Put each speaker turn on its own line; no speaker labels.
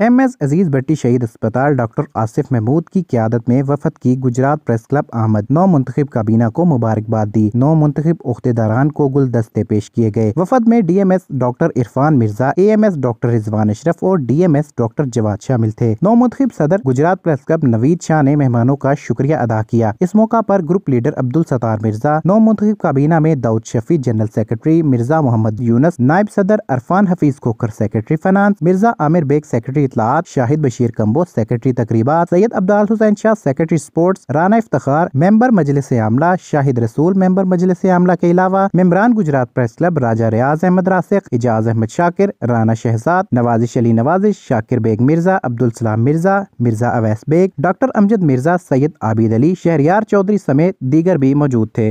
M S अजीज़ भट्टी शहीद अस्पताल doctor Asif Mahmood की क्यादत में वफद की गुजरात प्रेस क्लब अहमद नौ मुंतब काबीना को मुबारकबाद दी नौ मुंतब अहदेदारान को गुलदस्ते पेश किए गए वफद में D M S doctor Irfan Mirza A M S doctor Rizwan Ashraf और D M S doctor Jawad शामिल थे नौ मुंतब सदर गुजरात प्रेस क्लब नवीद शाह ने मेहमानों का शुक्रिया अदा किया इस मौका आरोप ग्रुप लीडर अब्दुल सतार मिर्जा नौ मुंतब काबीना में दाऊद शफी जनरल सेक्रेटरी मिर्जा मोहम्मद यूनस नायब सदर Irfan Hafeez Khokhar secretary finance Mirza Amir Baig secretary इतलात शाहिद बशीर कम्बो सेक्रेटरी तकरीबा Syed Abdal Hussain Shah secretary sports Rana Iftar member मजलिस आमला शाहिद रसूल मेंबर मजलिस आमला के अलावा मेम्बरान Gujrat press club Raja Riaz Ahmad Rasik Ijaz Ahmad Shakir Rana Shahzad Nawazish Ali Nawazish Shakir Baig Mirza Abdul Salam Mirza Mirza Awais Baig doctor Amjad Mirza Syed Abid Ali Shehryar Chaudhry समेत दीगर भी मौजूद थे